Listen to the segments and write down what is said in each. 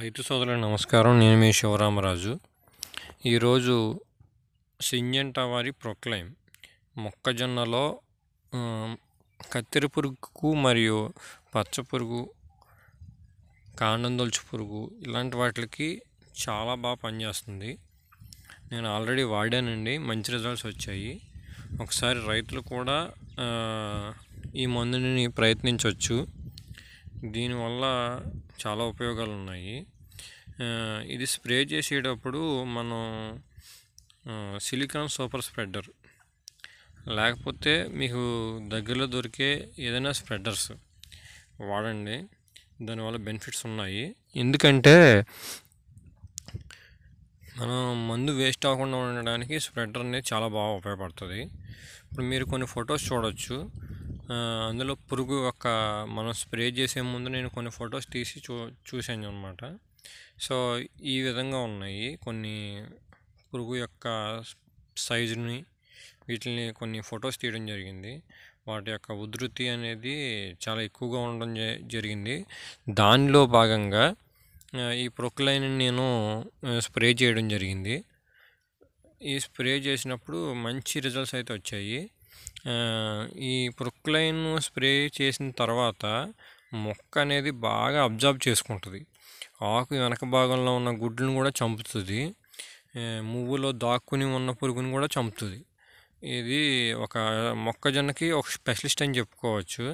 రైతు సోదరుల నమస్కారం నేను మీ శివరామరాజు ఈరోజు సింజంట వారి ప్రొక్లైమ్ మొక్కజొన్నలో కత్తెర పురుగుకు మరియు పచ్చ పురుగు కాండందొలుచు పురుగు ఇలాంటి వాటికి చాలా బాగా పనిచేస్తుంది నేను ఆల్రెడీ వాడానండి మంచి రిజల్ట్స్ వచ్చాయి ఒకసారి రైతులు కూడా ఈ మందుని ప్రయత్నించవచ్చు దీనివల్ల చాలా ఉపయోగాలు ఉన్నాయి ఇది స్ప్రే చేసేటప్పుడు మనం సిలికాన్ సూపర్ స్ప్రెడ్డర్ లేకపోతే మీకు దగ్గరలో దొరికే ఏదైనా స్ప్రెడ్డర్స్ వాడండి దానివల్ల బెనిఫిట్స్ ఉన్నాయి ఎందుకంటే మనం మందు వేస్ట్ అవ్వకుండా ఉండడానికి స్ప్రెడ్డర్ అనేది చాలా బాగా ఉపయోగపడుతుంది ఇప్పుడు మీరు కొన్ని ఫొటోస్ చూడవచ్చు అందులో పురుగు యొక్క మనం స్ప్రే చేసే ముందు నేను కొన్ని ఫొటోస్ తీసి చూ చూశాను అనమాట సో ఈ విధంగా ఉన్నాయి కొన్ని పురుగు యొక్క సైజుని వీటిని కొన్ని ఫొటోస్ తీయడం జరిగింది వాటి యొక్క ఉధృతి అనేది చాలా ఎక్కువగా ఉండడం జరిగింది దానిలో భాగంగా ఈ ప్రొక్లైన్ నేను స్ప్రే చేయడం జరిగింది ఈ స్ప్రే చేసినప్పుడు మంచి రిజల్ట్స్ అయితే వచ్చాయి ఈ ప్రొక్లైన్ స్ప్రే చేసిన తర్వాత మొక్క అనేది బాగా అబ్జర్వ్ చేసుకుంటుంది ఆకు వెనక భాగంలో ఉన్న గుడ్లను కూడా చంపుతుంది మువ్వులో దాక్కుని ఉన్న పురుగుని కూడా చంపుతుంది ఇది ఒక మొక్కజొన్నకి ఒక స్పెషలిస్ట్ అని చెప్పుకోవచ్చు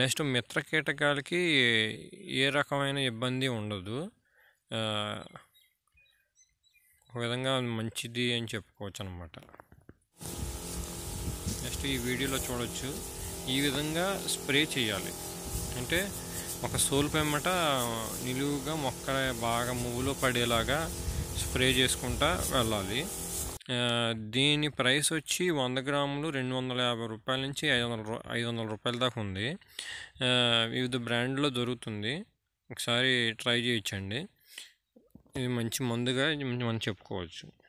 నెక్స్ట్ మిత్ర కీటకాలకి ఏ రకమైన ఇబ్బంది ఉండదు ఒక విధంగా మంచిది అని చెప్పుకోవచ్చు అనమాట నెక్స్ట్ ఈ వీడియోలో చూడవచ్చు ఈ విధంగా స్ప్రే చేయాలి అంటే ఒక సోల్ పెమ్మట నిలువుగా మొక్క బాగా మువ్వులో పడేలాగా స్ప్రే చేసుకుంటా వెళ్ళాలి దీని ప్రైస్ వచ్చి వంద గ్రాములు రెండు వందల యాభై రూపాయల నుంచి ఐదు వందల ఐదు వందల రూపాయల దాకా ఉంది వివిధ బ్రాండ్లో దొరుకుతుంది ఒకసారి ట్రై చేయించండి ఇది మంచి మందుగా మనం చెప్పుకోవచ్చు